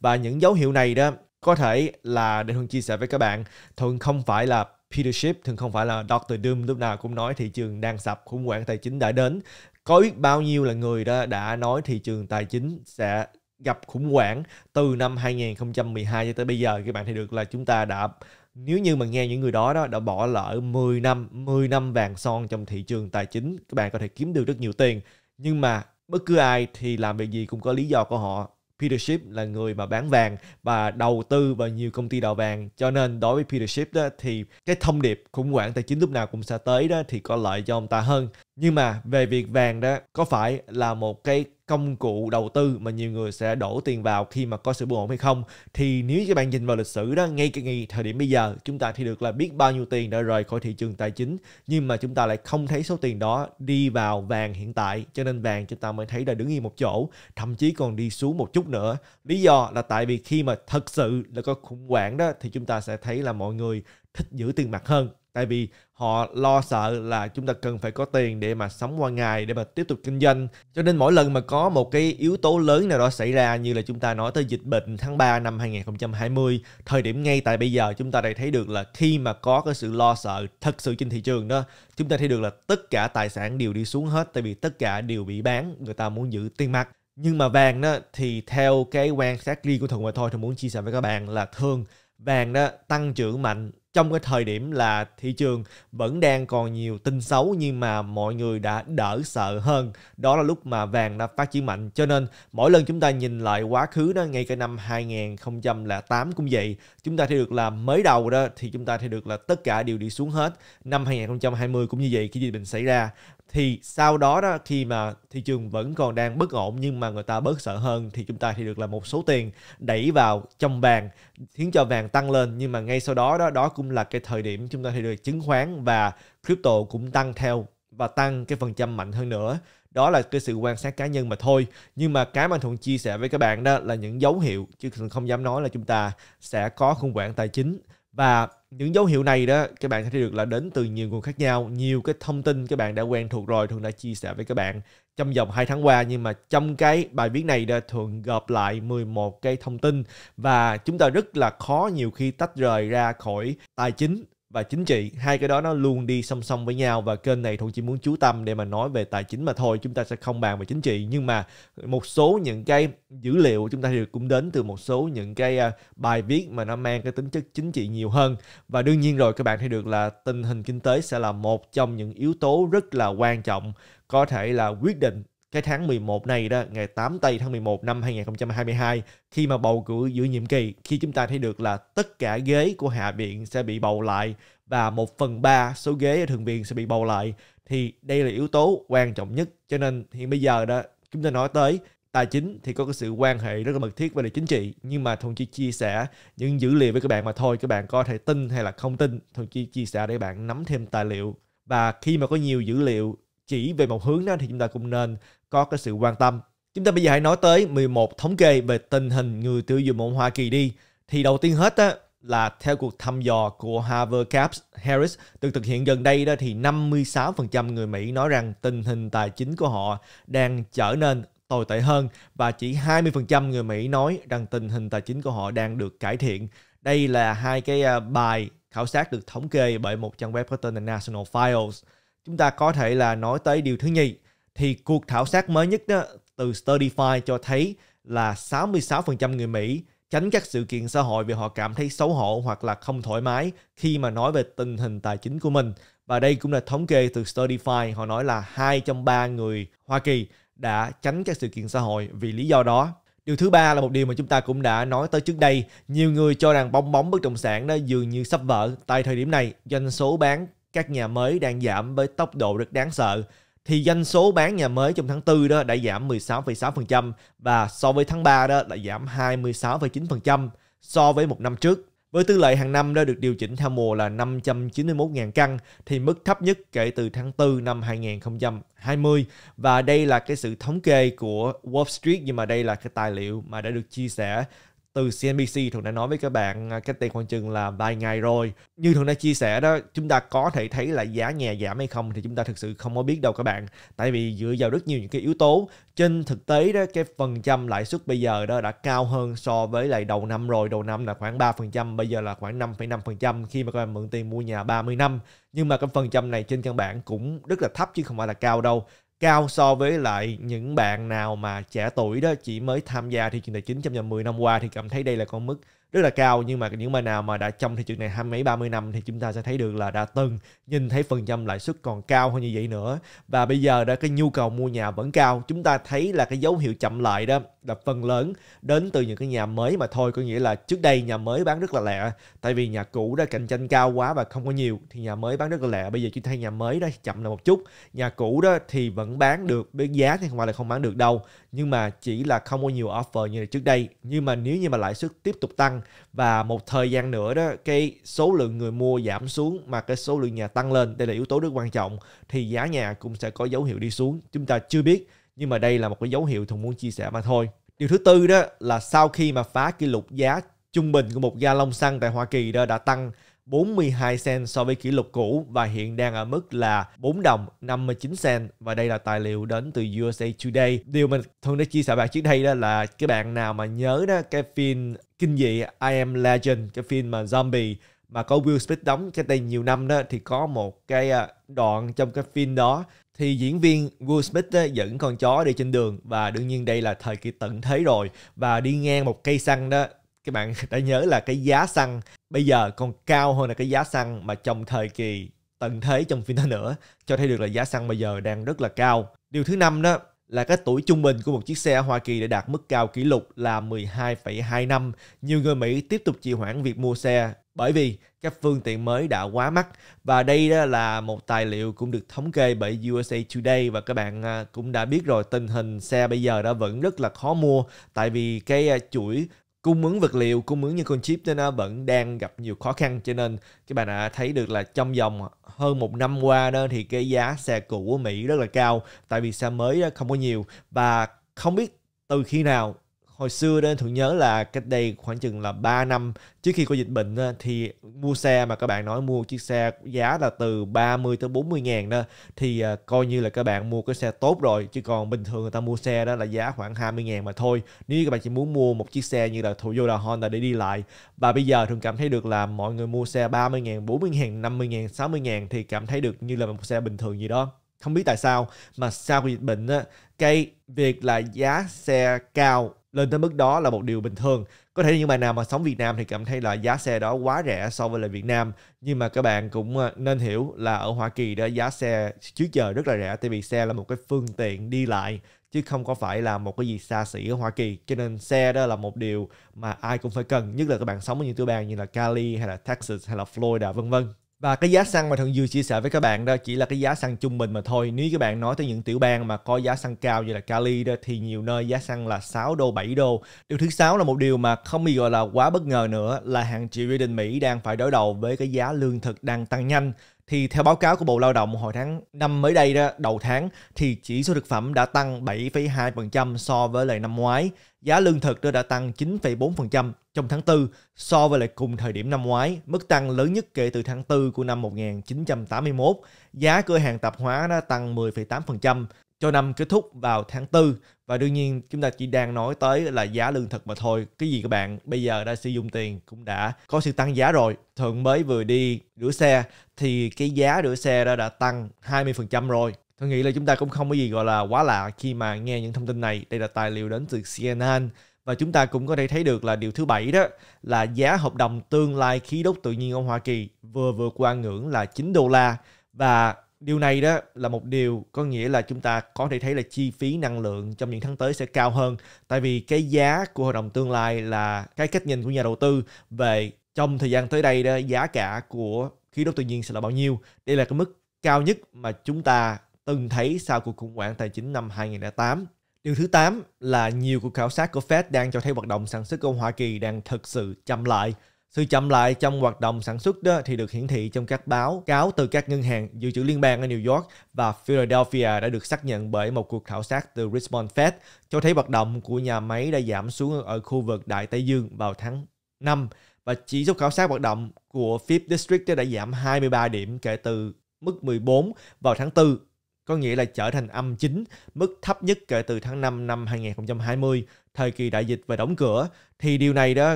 Và những dấu hiệu này đó có thể là để Thuận chia sẻ với các bạn, thường không phải là Peter Schiff, thường không phải là Dr. Doom lúc nào cũng nói thị trường đang sập, khủng hoảng tài chính đã đến. Có biết bao nhiêu là người đã, đã nói thị trường tài chính sẽ gặp khủng hoảng từ năm 2012 cho tới bây giờ các bạn thấy được là chúng ta đã nếu như mà nghe những người đó đó đã bỏ lỡ 10 năm 10 năm vàng son trong thị trường tài chính các bạn có thể kiếm được rất nhiều tiền nhưng mà bất cứ ai thì làm việc gì cũng có lý do của họ Peter Schiff là người mà bán vàng và đầu tư vào nhiều công ty đào vàng cho nên đối với Peter Schiff đó thì cái thông điệp khủng hoảng tài chính lúc nào cũng sẽ tới đó thì có lợi cho ông ta hơn nhưng mà về việc vàng đó có phải là một cái công cụ đầu tư mà nhiều người sẽ đổ tiền vào khi mà có sự buồn ổn hay không thì nếu các bạn nhìn vào lịch sử đó ngay cái ngay thời điểm bây giờ chúng ta thì được là biết bao nhiêu tiền đã rời khỏi thị trường tài chính nhưng mà chúng ta lại không thấy số tiền đó đi vào vàng hiện tại cho nên vàng chúng ta mới thấy là đứng yên một chỗ thậm chí còn đi xuống một chút nữa lý do là tại vì khi mà thật sự là có khủng hoảng đó thì chúng ta sẽ thấy là mọi người thích giữ tiền mặt hơn tại vì họ lo sợ là chúng ta cần phải có tiền để mà sống qua ngày để mà tiếp tục kinh doanh cho nên mỗi lần mà có một cái yếu tố lớn nào đó xảy ra như là chúng ta nói tới dịch bệnh tháng 3 năm 2020 thời điểm ngay tại bây giờ chúng ta đã thấy được là khi mà có cái sự lo sợ thật sự trên thị trường đó chúng ta thấy được là tất cả tài sản đều đi xuống hết tại vì tất cả đều bị bán người ta muốn giữ tiền mặt nhưng mà vàng đó thì theo cái quan sát riêng của thuận và thôi thì muốn chia sẻ với các bạn là thường vàng đó tăng trưởng mạnh trong cái thời điểm là thị trường vẫn đang còn nhiều tin xấu nhưng mà mọi người đã đỡ sợ hơn. Đó là lúc mà vàng đã phát triển mạnh. Cho nên mỗi lần chúng ta nhìn lại quá khứ đó ngay cả năm 2008 cũng vậy. Chúng ta thấy được là mới đầu đó thì chúng ta thấy được là tất cả đều đi xuống hết. Năm 2020 cũng như vậy khi dịch bệnh xảy ra thì sau đó đó khi mà thị trường vẫn còn đang bất ổn nhưng mà người ta bớt sợ hơn thì chúng ta thì được là một số tiền đẩy vào trong vàng khiến cho vàng tăng lên nhưng mà ngay sau đó đó đó cũng là cái thời điểm chúng ta thì được chứng khoán và crypto cũng tăng theo và tăng cái phần trăm mạnh hơn nữa đó là cái sự quan sát cá nhân mà thôi nhưng mà cái mà thuận chia sẻ với các bạn đó là những dấu hiệu chứ không dám nói là chúng ta sẽ có khủng hoảng tài chính và những dấu hiệu này đó các bạn sẽ thấy được là đến từ nhiều nguồn khác nhau nhiều cái thông tin các bạn đã quen thuộc rồi thường đã chia sẻ với các bạn trong vòng 2 tháng qua nhưng mà trong cái bài viết này đã thường gộp lại 11 cái thông tin và chúng ta rất là khó nhiều khi tách rời ra khỏi tài chính và chính trị hai cái đó nó luôn đi song song với nhau và kênh này thuận chỉ muốn chú tâm để mà nói về tài chính mà thôi chúng ta sẽ không bàn về chính trị nhưng mà một số những cái dữ liệu chúng ta thì cũng đến từ một số những cái à, bài viết mà nó mang cái tính chất chính trị nhiều hơn và đương nhiên rồi các bạn thấy được là tình hình kinh tế sẽ là một trong những yếu tố rất là quan trọng có thể là quyết định cái tháng 11 này đó, ngày 8 tây tháng 11 năm 2022, khi mà bầu cử giữa nhiệm kỳ, khi chúng ta thấy được là tất cả ghế của Hạ viện sẽ bị bầu lại và 1 phần 3 số ghế ở Thượng viện sẽ bị bầu lại, thì đây là yếu tố quan trọng nhất. Cho nên hiện bây giờ đó, chúng ta nói tới tài chính thì có cái sự quan hệ rất là mật thiết với lại chính trị nhưng mà thuận chỉ chia sẻ những dữ liệu với các bạn mà thôi các bạn có thể tin hay là không tin thuận chỉ chia sẻ để bạn nắm thêm tài liệu và khi mà có nhiều dữ liệu chỉ về một hướng đó thì chúng ta cũng nên có cái sự quan tâm. Chúng ta bây giờ hãy nói tới 11 thống kê về tình hình người tiêu dùng ở Hoa Kỳ đi. Thì đầu tiên hết á, là theo cuộc thăm dò của Harvard Caps Harris được thực hiện gần đây đó thì 56% người Mỹ nói rằng tình hình tài chính của họ đang trở nên tồi tệ hơn và chỉ 20% người Mỹ nói rằng tình hình tài chính của họ đang được cải thiện. Đây là hai cái à, bài khảo sát được thống kê bởi một trang web có tên là National Files. Chúng ta có thể là nói tới điều thứ nhì thì cuộc khảo sát mới nhất đó, từ Studify cho thấy là 66% người Mỹ tránh các sự kiện xã hội vì họ cảm thấy xấu hổ hoặc là không thoải mái khi mà nói về tình hình tài chính của mình. Và đây cũng là thống kê từ Studify, họ nói là 2 trong 3 người Hoa Kỳ đã tránh các sự kiện xã hội vì lý do đó. Điều thứ ba là một điều mà chúng ta cũng đã nói tới trước đây. Nhiều người cho rằng bong bóng bất động sản đó dường như sắp vỡ. Tại thời điểm này, doanh số bán các nhà mới đang giảm với tốc độ rất đáng sợ thì doanh số bán nhà mới trong tháng 4 đó đã giảm 16,6% và so với tháng 3 đó đã giảm 26,9% so với một năm trước. Với tư lệ hàng năm đó được điều chỉnh theo mùa là 591.000 căn thì mức thấp nhất kể từ tháng 4 năm 2020 và đây là cái sự thống kê của Wall Street nhưng mà đây là cái tài liệu mà đã được chia sẻ từ CNBC thường đã nói với các bạn à, cách đây khoảng chừng là vài ngày rồi. Như thường đã chia sẻ đó, chúng ta có thể thấy là giá nhà giảm hay không thì chúng ta thực sự không có biết đâu các bạn. Tại vì dựa vào rất nhiều những cái yếu tố. Trên thực tế đó, cái phần trăm lãi suất bây giờ đó đã cao hơn so với lại đầu năm rồi. Đầu năm là khoảng 3%, bây giờ là khoảng 5,5% khi mà các bạn mượn tiền mua nhà 30 năm. Nhưng mà cái phần trăm này trên căn bản cũng rất là thấp chứ không phải là cao đâu cao so với lại những bạn nào mà trẻ tuổi đó chỉ mới tham gia thị trường tài chính trong vòng 10 năm qua thì cảm thấy đây là con mức rất là cao nhưng mà những bài nào mà đã trong thị trường này hai mấy ba mươi năm thì chúng ta sẽ thấy được là đã từng nhìn thấy phần trăm lãi suất còn cao hơn như vậy nữa và bây giờ đã cái nhu cầu mua nhà vẫn cao chúng ta thấy là cái dấu hiệu chậm lại đó là phần lớn đến từ những cái nhà mới mà thôi có nghĩa là trước đây nhà mới bán rất là lẹ tại vì nhà cũ đã cạnh tranh cao quá và không có nhiều thì nhà mới bán rất là lẹ bây giờ chúng ta thấy nhà mới đó chậm lại một chút nhà cũ đó thì vẫn bán được với giá thì không phải là không bán được đâu nhưng mà chỉ là không có nhiều offer như là trước đây nhưng mà nếu như mà lãi suất tiếp tục tăng và một thời gian nữa đó cái số lượng người mua giảm xuống mà cái số lượng nhà tăng lên đây là yếu tố rất quan trọng thì giá nhà cũng sẽ có dấu hiệu đi xuống chúng ta chưa biết nhưng mà đây là một cái dấu hiệu thùng muốn chia sẻ mà thôi điều thứ tư đó là sau khi mà phá kỷ lục giá trung bình của một gallon xăng tại Hoa Kỳ đó đã tăng 42 cent so với kỷ lục cũ và hiện đang ở mức là 4 đồng 59 cent và đây là tài liệu đến từ USA Today. Điều mình thường đã chia sẻ bạn trước đây đó là các bạn nào mà nhớ đó cái phim kinh dị I Am Legend, cái phim mà zombie mà có Will Smith đóng cái tên nhiều năm đó thì có một cái à, đoạn trong cái phim đó thì diễn viên Will Smith á, dẫn con chó đi trên đường và đương nhiên đây là thời kỳ tận thế rồi và đi ngang một cây xăng đó các bạn đã nhớ là cái giá xăng bây giờ còn cao hơn là cái giá xăng mà trong thời kỳ tận thế trong phiên đó nữa cho thấy được là giá xăng bây giờ đang rất là cao điều thứ năm đó là cái tuổi trung bình của một chiếc xe Hoa Kỳ đã đạt mức cao kỷ lục là 12,2 năm. Nhiều người Mỹ tiếp tục trì hoãn việc mua xe bởi vì các phương tiện mới đã quá mắc và đây đó là một tài liệu cũng được thống kê bởi USA Today và các bạn à, cũng đã biết rồi tình hình xe bây giờ đã vẫn rất là khó mua tại vì cái à, chuỗi cung ứng vật liệu, cung ứng những con chip nên nó vẫn đang gặp nhiều khó khăn cho nên các bạn đã thấy được là trong vòng hơn một năm qua đó thì cái giá xe cũ của Mỹ rất là cao tại vì xe mới không có nhiều và không biết từ khi nào hồi xưa đó thường nhớ là cách đây khoảng chừng là 3 năm trước khi có dịch bệnh đó, thì mua xe mà các bạn nói mua chiếc xe giá là từ 30 tới 40 ngàn đó thì à, coi như là các bạn mua cái xe tốt rồi chứ còn bình thường người ta mua xe đó là giá khoảng 20 ngàn mà thôi nếu các bạn chỉ muốn mua một chiếc xe như là Toyota Honda để đi lại và bây giờ thường cảm thấy được là mọi người mua xe 30 ngàn 40 ngàn 50 ngàn 60 ngàn thì cảm thấy được như là một xe bình thường gì đó không biết tại sao mà sau dịch bệnh á cái việc là giá xe cao lên tới mức đó là một điều bình thường có thể những bạn nào mà sống Việt Nam thì cảm thấy là giá xe đó quá rẻ so với lại Việt Nam nhưng mà các bạn cũng ờ, nên hiểu là ở Hoa Kỳ đó giá xe trước giờ rất là rẻ tại vì xe là một cái phương tiện đi lại chứ không có phải là một cái gì xa xỉ ở Hoa Kỳ cho nên xe đó là một điều mà ai cũng phải cần nhất là các bạn sống ở những tiểu bang như là Cali hay là Texas hay là Florida vân vân và cái giá xăng mà thường vừa chia sẻ với các bạn đó chỉ là cái giá xăng trung bình mà thôi. Nếu các bạn nói tới những tiểu bang mà có giá xăng cao như là Cali đó thì nhiều nơi giá xăng là 6 đô, 7 đô. Điều thứ sáu là một điều mà không bị gọi là quá bất ngờ nữa là hàng triệu gia đình Mỹ đang phải đối đầu với cái giá lương thực đang tăng nhanh thì theo báo cáo của Bộ Lao động hồi tháng năm mới đây đó, đầu tháng thì chỉ số thực phẩm đã tăng 7,2% so với lại năm ngoái. Giá lương thực đã tăng 9,4% trong tháng 4 so với lại cùng thời điểm năm ngoái, mức tăng lớn nhất kể từ tháng 4 của năm 1981. Giá cửa hàng tạp hóa đã tăng 10,8%, cho năm kết thúc vào tháng 4 và đương nhiên chúng ta chỉ đang nói tới là giá lương thực mà thôi cái gì các bạn bây giờ đã sử dụng tiền cũng đã có sự tăng giá rồi thường mới vừa đi rửa xe thì cái giá rửa xe đó đã tăng 20% rồi tôi nghĩ là chúng ta cũng không có gì gọi là quá lạ khi mà nghe những thông tin này đây là tài liệu đến từ CNN và chúng ta cũng có thể thấy được là điều thứ bảy đó là giá hợp đồng tương lai khí đốt tự nhiên ở Hoa Kỳ vừa vượt qua ngưỡng là 9 đô la và điều này đó là một điều có nghĩa là chúng ta có thể thấy là chi phí năng lượng trong những tháng tới sẽ cao hơn tại vì cái giá của hợp đồng tương lai là cái cách nhìn của nhà đầu tư về trong thời gian tới đây đó giá cả của khí đốt tự nhiên sẽ là bao nhiêu đây là cái mức cao nhất mà chúng ta từng thấy sau cuộc khủng hoảng tài chính năm 2008 Điều thứ 8 là nhiều cuộc khảo sát của Fed đang cho thấy hoạt động sản xuất của Hoa Kỳ đang thực sự chậm lại. Sự chậm lại trong hoạt động sản xuất đó thì được hiển thị trong các báo cáo từ các ngân hàng dự trữ liên bang ở New York và Philadelphia đã được xác nhận bởi một cuộc khảo sát từ Richmond Fed cho thấy hoạt động của nhà máy đã giảm xuống ở khu vực Đại Tây Dương vào tháng 5 và chỉ số khảo sát hoạt động của Fifth District đã giảm 23 điểm kể từ mức 14 vào tháng 4 có nghĩa là trở thành âm chính, mức thấp nhất kể từ tháng 5 năm 2020 thời kỳ đại dịch và đóng cửa thì điều này đó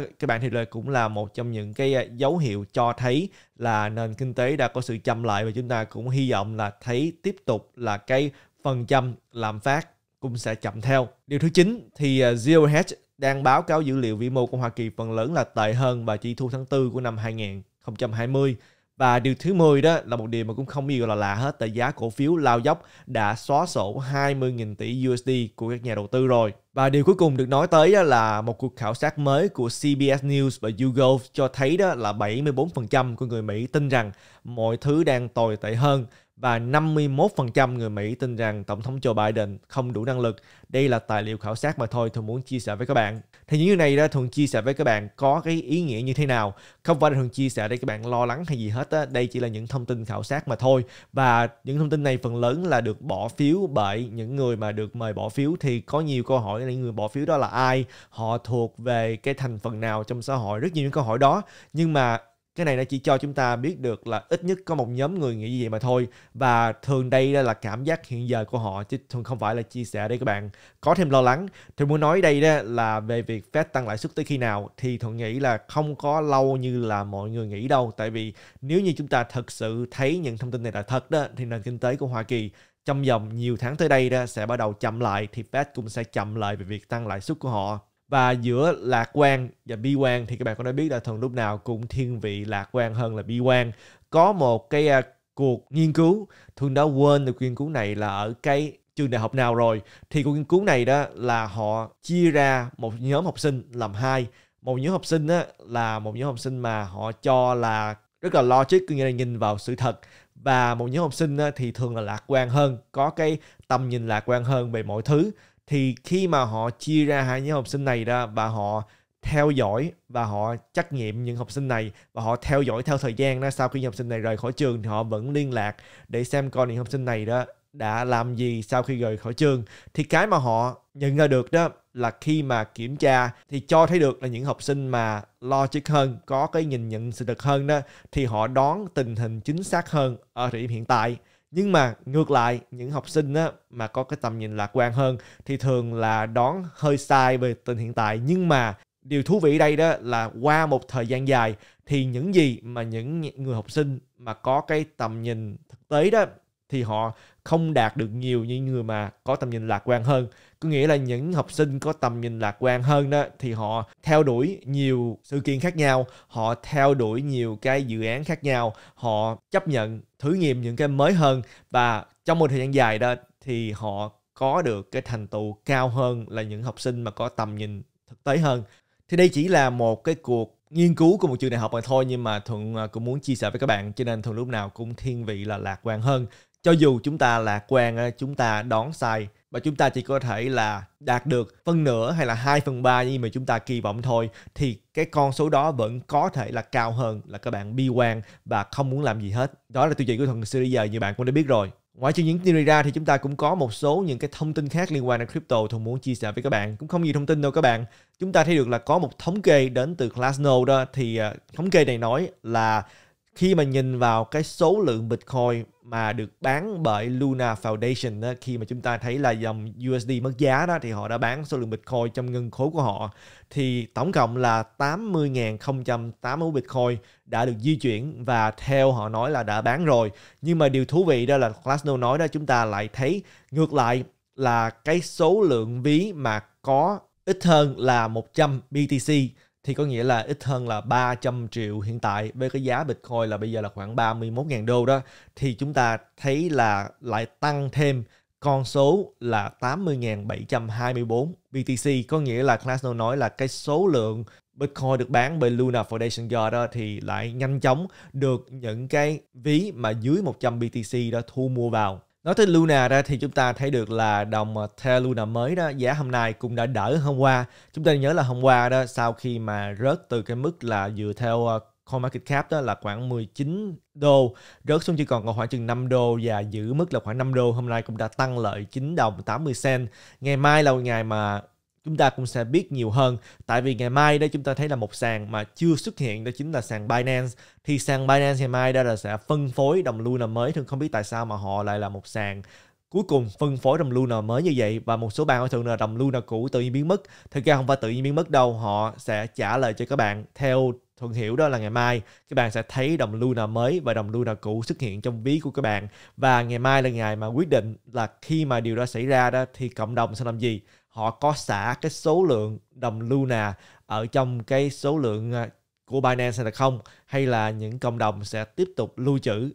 các bạn thì là cũng là một trong những cái à, dấu hiệu cho thấy là nền kinh tế đã có sự chậm lại và chúng ta cũng hy vọng là thấy tiếp tục là cái phần trăm lạm phát cũng sẽ chậm theo. Điều thứ 9 thì Zero à, Hedge đang báo cáo dữ liệu vĩ mô của Hoa Kỳ phần lớn là tệ hơn và chỉ thu tháng 4 của năm 2020 và điều thứ 10 đó là một điều mà cũng không gì gọi là lạ hết tại giá cổ phiếu lao dốc đã xóa sổ 20.000 tỷ USD của các nhà đầu tư rồi. Và điều cuối cùng được nói tới là một cuộc khảo sát mới của CBS News và YouGov cho thấy đó là 74% của người Mỹ tin rằng mọi thứ đang tồi tệ hơn và 51% người Mỹ tin rằng Tổng thống Joe Biden không đủ năng lực. Đây là tài liệu khảo sát mà thôi tôi muốn chia sẻ với các bạn thì những điều này đó thường chia sẻ với các bạn có cái ý nghĩa như thế nào không phải là thường chia sẻ để các bạn lo lắng hay gì hết á đây chỉ là những thông tin khảo sát mà thôi và những thông tin này phần lớn là được bỏ phiếu bởi những người mà được mời bỏ phiếu thì có nhiều câu hỏi là những người bỏ phiếu đó là ai họ thuộc về cái thành phần nào trong xã hội rất nhiều những câu hỏi đó nhưng mà cái này nó chỉ cho chúng ta biết được là ít nhất có một nhóm người nghĩ như vậy mà thôi và thường đây là cảm giác hiện giờ của họ chứ thường không phải là chia sẻ đây các bạn có thêm lo lắng thì muốn nói đây đó là về việc Fed tăng lãi suất tới khi nào thì thường nghĩ là không có lâu như là mọi người nghĩ đâu tại vì nếu như chúng ta thật sự thấy những thông tin này là thật đó thì nền kinh tế của Hoa Kỳ trong vòng nhiều tháng tới đây đó sẽ bắt đầu chậm lại thì Fed cũng sẽ chậm lại về việc tăng lãi suất của họ và giữa lạc quan và bi quan thì các bạn cũng đã biết là thần lúc nào cũng thiên vị lạc quan hơn là bi quan có một cái uh, cuộc nghiên cứu thường đã quên được nghiên cứu này là ở cái trường đại học nào rồi thì cuộc nghiên cứu này đó là họ chia ra một nhóm học sinh làm hai một nhóm học sinh á, là một nhóm học sinh mà họ cho là rất là logic có nghĩa là nhìn vào sự thật và một nhóm học sinh thì thường là lạc quan hơn có cái tầm nhìn lạc quan hơn về mọi thứ thì khi mà họ chia ra hai nhóm học sinh này ra và họ theo dõi và họ trách nhiệm những học sinh này và họ theo dõi theo thời gian đó sau khi học sinh này rời khỏi trường thì họ vẫn liên lạc để xem coi những học sinh này đó đã làm gì sau khi rời khỏi trường thì cái mà họ nhận ra được đó là khi mà kiểm tra thì cho thấy được là những học sinh mà logic hơn có cái nhìn nhận sự thật hơn đó thì họ đoán tình hình chính xác hơn ở thời điểm hiện tại nhưng mà ngược lại những học sinh á, mà có cái tầm nhìn lạc quan hơn thì thường là đón hơi sai về tình hiện tại nhưng mà điều thú vị đây đó là qua một thời gian dài thì những gì mà những người học sinh mà có cái tầm nhìn thực tế đó thì họ không đạt được nhiều như người mà có tầm nhìn lạc quan hơn có nghĩa là những học sinh có tầm nhìn lạc quan hơn đó thì họ theo đuổi nhiều sự kiện khác nhau họ theo đuổi nhiều cái dự án khác nhau họ chấp nhận thử nghiệm những cái mới hơn và trong một thời gian dài đó thì họ có được cái thành tựu cao hơn là những học sinh mà có tầm nhìn thực tế hơn thì đây chỉ là một cái cuộc nghiên cứu của một trường đại học mà thôi nhưng mà thuận à, cũng muốn chia sẻ với các bạn cho nên thuận lúc nào cũng thiên vị là lạc quan hơn cho dù chúng ta lạc quan chúng ta đón sai và chúng ta chỉ có thể là đạt được phân nửa hay là 2 phần 3 như mà chúng ta kỳ vọng thôi thì cái con số đó vẫn có thể là cao hơn là các bạn bi quan và không muốn làm gì hết. Đó là tiêu chuẩn của thần siri giờ như bạn cũng đã biết rồi. Ngoài trừ những theory ra thì chúng ta cũng có một số những cái thông tin khác liên quan đến crypto Thuận muốn chia sẻ với các bạn. Cũng không nhiều thông tin đâu các bạn. Chúng ta thấy được là có một thống kê đến từ Glassnode đó thì ờ, thống kê này nói là khi mà nhìn vào cái số lượng Bitcoin mà được bán bởi Luna Foundation đó, khi mà chúng ta thấy là dòng USD mất giá đó thì họ đã bán số lượng Bitcoin trong ngân khố của họ thì tổng cộng là 80.081 Bitcoin đã được di chuyển và theo họ nói là đã bán rồi. Nhưng mà điều thú vị đó là Classno nói đó chúng ta lại thấy ngược lại là cái số lượng ví mà có ít hơn là 100 BTC thì có nghĩa là ít hơn là 300 triệu hiện tại với cái giá Bitcoin là bây giờ là khoảng 31.000 đô đó thì chúng ta thấy là lại tăng thêm con số là 80.724 BTC có nghĩa là Klasno nói là cái số lượng Bitcoin được bán bởi Luna Foundation do đó thì lại nhanh chóng được những cái ví mà dưới 100 BTC đó thu mua vào Nói tới Luna ra thì chúng ta thấy được là đồng Terra Luna mới đó giá hôm nay cũng đã đỡ hôm qua. Chúng ta nhớ là hôm qua đó sau khi mà rớt từ cái mức là dựa theo ờ, Coin Market Cap đó là khoảng 19 đô, rớt xuống chỉ còn còn khoảng chừng 5 đô và giữ mức là khoảng 5 đô. Hôm nay cũng đã tăng lợi 9 đồng 80 cent. Ngày mai là một ngày mà chúng ta cũng sẽ biết nhiều hơn tại vì ngày mai đây chúng ta thấy là một sàn mà chưa xuất hiện đó chính là sàn Binance thì sàn Binance ngày mai đây là sẽ phân phối đồng Luna mới thường không biết tại sao mà họ lại là một sàn cuối cùng phân phối đồng Luna mới như vậy và một số bạn ở thường là đồng Luna cũ tự nhiên biến mất thực ra không phải tự nhiên biến mất đâu họ sẽ trả lời cho các bạn theo thuận hiểu đó là ngày mai các bạn sẽ thấy đồng Luna mới và đồng Luna cũ xuất hiện trong ví của các bạn và ngày mai là ngày mà quyết định là khi mà điều đó xảy ra đó thì cộng đồng sẽ làm gì họ có xả cái số lượng đồng Luna ở trong cái số lượng à, của Binance hay là không hay là những cộng đồng sẽ tiếp tục lưu trữ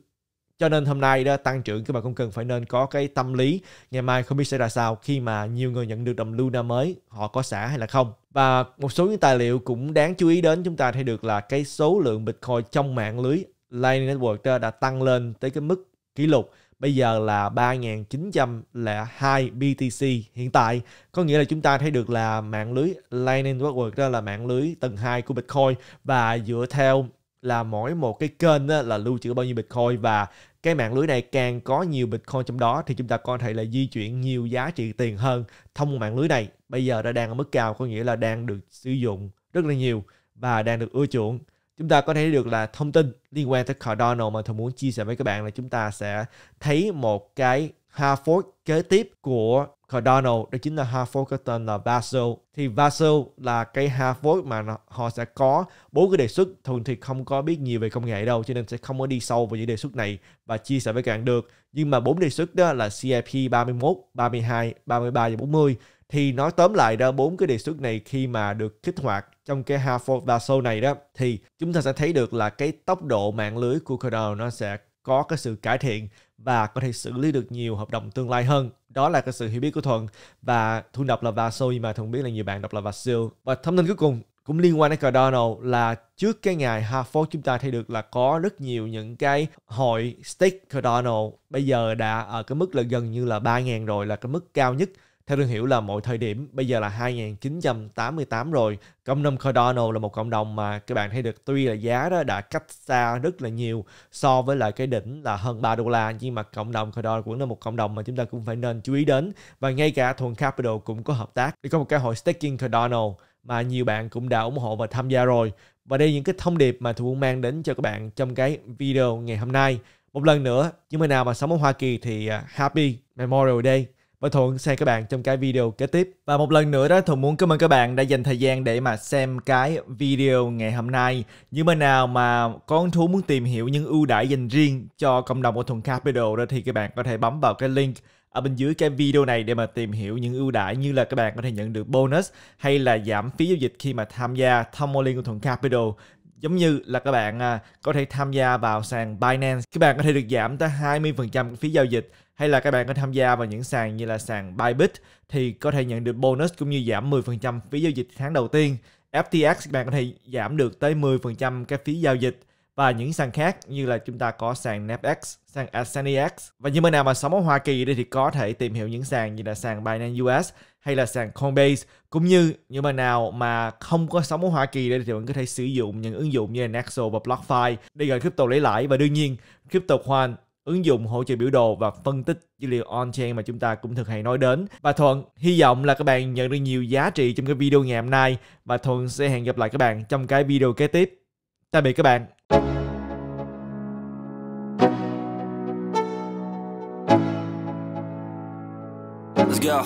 cho nên hôm nay đó tăng trưởng các bạn cũng cần phải nên có cái tâm lý ngày mai không biết sẽ ra sao khi mà nhiều người nhận được đồng Luna mới họ có xả hay là không và một số những tài liệu cũng đáng chú ý đến chúng ta thấy được là cái số lượng Bitcoin trong mạng lưới Lightning Network đã tăng lên tới cái mức kỷ lục bây giờ là 3.900 là 2 BTC hiện tại có nghĩa là chúng ta thấy được là mạng lưới Lightning Network đó là mạng lưới tầng 2 của Bitcoin và dựa theo là mỗi một cái kênh là lưu trữ bao nhiêu Bitcoin và cái mạng lưới này càng có nhiều Bitcoin trong đó thì chúng ta có thể là di chuyển nhiều giá trị tiền hơn thông qua mạng lưới này. Bây giờ đã đang ở mức cao có nghĩa là đang được sử dụng rất là nhiều và đang được ưa chuộng chúng ta có thể được là thông tin liên quan tới Cardano mà tôi muốn chia sẻ với các bạn là chúng ta sẽ thấy một cái hard fork kế tiếp của Cardano đó chính là hard fork có tên là Vaso thì Vaso là cái hard fork mà họ sẽ có bốn cái đề xuất thường thì không có biết nhiều về công nghệ đâu cho nên sẽ không có đi sâu vào những đề xuất này và chia sẻ với các bạn được nhưng mà bốn đề xuất đó là CIP 31, 32, 33 và 40 thì nói tóm lại ra bốn cái đề xuất này khi mà được kích hoạt trong cái Half Harvard Basel này đó thì chúng ta sẽ thấy được là cái tốc độ mạng lưới của Cardano nó sẽ có cái sự cải thiện và có thể xử lý được nhiều hợp đồng tương lai hơn. Đó là cái sự hiểu biết của Thuận và Thu đọc là Vasil nhưng mà Thuận biết là nhiều bạn đọc là Vasil. Và thông tin cuối cùng cũng liên quan đến Cardano là trước cái ngày Harvard chúng ta thấy được là có rất nhiều những cái hội stake Cardano bây giờ đã ở cái mức là gần như là 3.000 rồi là cái mức cao nhất theo thương hiệu là mọi thời điểm, bây giờ là 2988 rồi. Cộng đồng Cardano là một cộng đồng mà các bạn thấy được tuy là giá đó đã cách xa rất là nhiều so với lại cái đỉnh là hơn 3 đô la nhưng mà cộng đồng Cardano cũng là một cộng đồng mà chúng ta cũng phải nên chú ý đến và ngay cả Thuần Capital cũng có hợp tác để có một cái hội staking Cardano mà nhiều bạn cũng đã ủng hộ và tham gia rồi. Và đây là những cái thông điệp mà tôi muốn mang đến cho các bạn trong cái video ngày hôm nay. Một lần nữa, những người nào mà sống ở Hoa Kỳ thì à, happy Memorial Day và Thuận sẽ các bạn trong cái video kế tiếp. Và một lần nữa đó Thuận muốn cảm ơn các bạn đã dành thời gian để mà xem cái video ngày hôm nay. Như bên nào mà có hứng thú muốn tìm hiểu những ưu đãi dành riêng cho cộng đồng của Thuận Capital đó thì các bạn có thể bấm vào cái link ở bên dưới cái video này để mà tìm hiểu những ưu đãi như là các bạn có thể nhận được bonus hay là giảm phí giao dịch khi mà tham gia thông liên của Thuận Capital giống như là các bạn à, có thể tham gia vào sàn Binance các bạn có thể được giảm tới 20% phí giao dịch hay là các bạn có tham gia vào những sàn như là sàn Bybit thì có thể nhận được bonus cũng như giảm 10% phí giao dịch tháng đầu tiên FTX các bạn có thể giảm được tới 10% cái phí giao dịch và những sàn khác như là chúng ta có sàn NAPX, e sàn AscendEX và những bên nào mà sống ở Hoa Kỳ đây thì có thể tìm hiểu những sàn như là sàn Binance US hay là sàn Coinbase cũng như những bạn nào mà không có sống ở Hoa Kỳ đây thì bạn có thể sử dụng những ứng dụng như là Nexo và BlockFi để gửi crypto lấy lãi và đương nhiên crypto khoan ứng dụng hỗ trợ biểu đồ và phân tích dữ liệu on-chain mà chúng ta cũng thường hay nói đến. Và Thuận hy vọng là các bạn nhận được nhiều giá trị trong cái video ngày hôm nay và Thuận sẽ hẹn gặp lại các bạn trong cái video kế tiếp. Tạm biệt các bạn. Let's go.